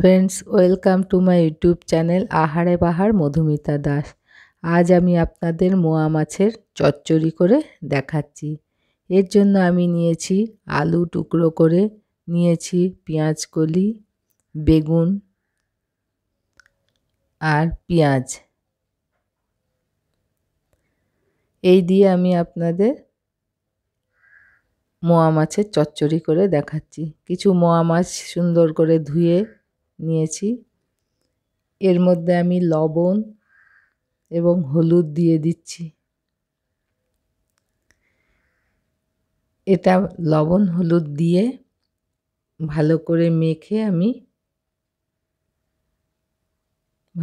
friends welcome to my YouTube channel আহারে বাহার মধুমিতা দাস আজ আমি আপনাদের মোয়া মাছের চচ্চড়ি করে দেখাচ্ছি এর জন্য আমি নিয়েছি আলু টুকরো করে নিয়েছি পেঁয়াজ কলি বেগুন আর পেঁয়াজ এই দিয়ে আমি আপনাদের মোয়া মাছের চচ্চড়ি করে দেখাচ্ছি কিছু মোয়া মাছ সুন্দর করে ধুয়ে নিয়েছি এর মধ্যে আমি লবণ এবং হলুদ দিয়ে দিচ্ছি এটা লবণ হলুদ দিয়ে ভালো করে মেখে আমি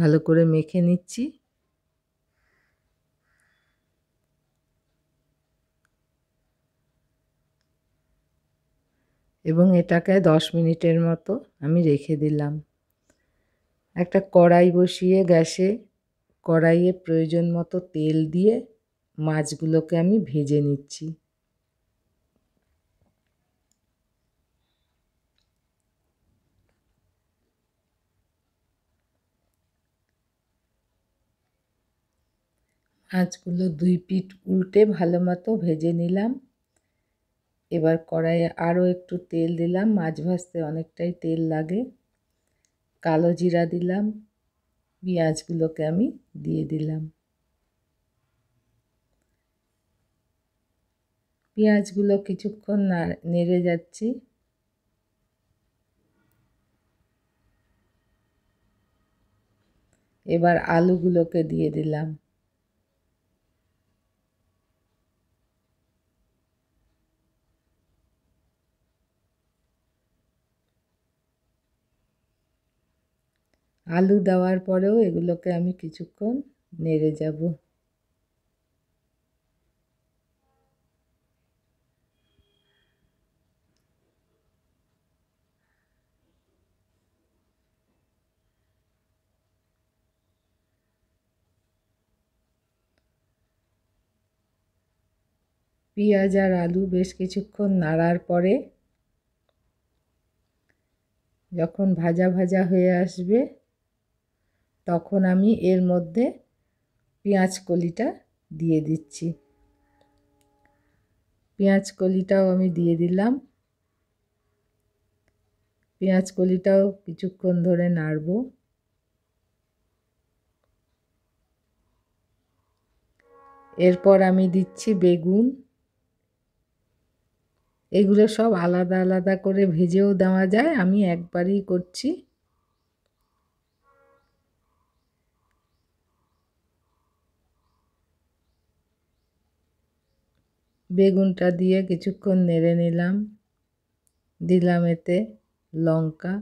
ভালো করে মেখে নিচ্ছি এবং এটাকে দশ মিনিটের মতো আমি রেখে দিলাম একটা কড়াই বসিয়ে গ্যাসে কড়াইয়ে প্রয়োজন মতো তেল দিয়ে মাছগুলোকে আমি ভেজে নিচ্ছি মাছগুলো দুই পিঠ উল্টে ভালো মতো ভেজে নিলাম এবার কড়াইয়ে আরও একটু তেল দিলাম মাছ ভাজতে অনেকটাই তেল লাগে কালো জিরা দিলাম পেঁয়াজগুলোকে আমি দিয়ে দিলাম পেঁয়াজগুলো কিছুক্ষণ নেড়ে যাচ্ছি এবার আলুগুলোকে দিয়ে দিলাম আলু দেওয়ার পরেও এগুলোকে আমি কিছুক্ষণ নেড়ে যাব পেঁয়াজ আর আলু বেশ কিছুক্ষণ নাড়ার পরে যখন ভাজা ভাজা হয়ে আসবে তখন আমি এর মধ্যে পেঁয়াজ কলিটা দিয়ে দিচ্ছি পেঁয়াজ কলিটাও আমি দিয়ে দিলাম পেঁয়াজ কলিটাও কিছুক্ষণ ধরে নাড়ব এরপর আমি দিচ্ছি বেগুন এগুলো সব আলাদা আলাদা করে ভেজেও দেওয়া যায় আমি একবারই করছি বেগুনটা দিয়ে কিছুক্ষণ নেড়ে নিলাম দিলাম এতে লঙ্কা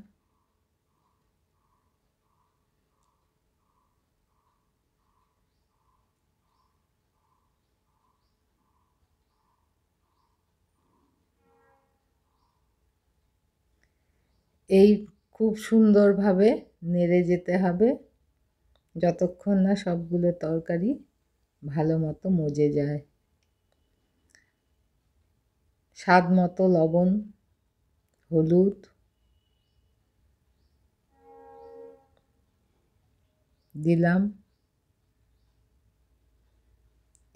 এই খুব সুন্দরভাবে নেড়ে যেতে হবে যতক্ষণ না সবগুলো তরকারি ভালো মতো মজে যায় স্বাদ মতো লবণ হলুদ দিলাম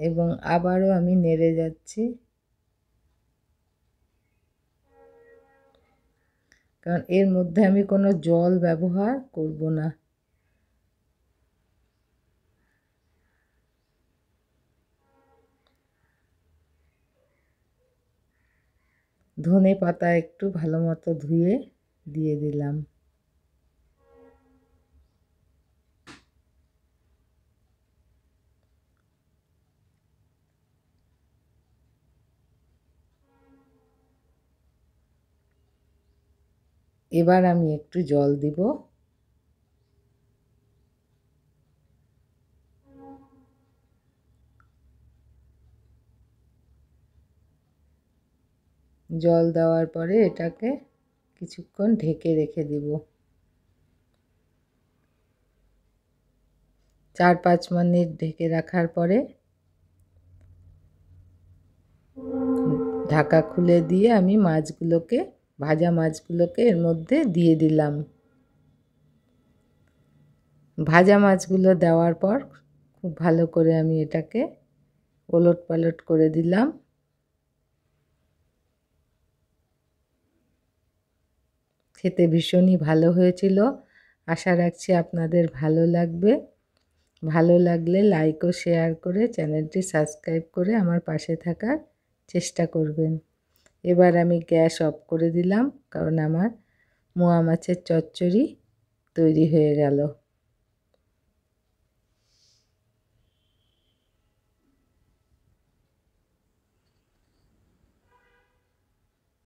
এবং আবারও আমি নেড়ে যাচ্ছি কারণ এর মধ্যে আমি কোনো জল ব্যবহার করব না ধনে পাতা একটু ভালো মতো ধুয়ে দিয়ে দিলাম এবার আমি একটু জল দিব জল দেওয়ার পরে এটাকে কিছুক্ষণ ঢেকে রেখে দিব চার পাঁচ মিনিট ঢেকে রাখার পরে ঢাকা খুলে দিয়ে আমি মাছগুলোকে ভাজা মাছগুলোকে এর মধ্যে দিয়ে দিলাম ভাজা মাছগুলো দেওয়ার পর খুব ভালো করে আমি এটাকে ওলট পালট করে দিলাম খেতে ভীষণই ভালো হয়েছিল আশা রাখছি আপনাদের ভালো লাগবে ভালো লাগলে লাইক ও শেয়ার করে চ্যানেলটি সাবস্ক্রাইব করে আমার পাশে থাকার চেষ্টা করবেন এবার আমি গ্যাস অফ করে দিলাম কারণ আমার মোয়া মাছের চচ্চড়ি তৈরি হয়ে গেল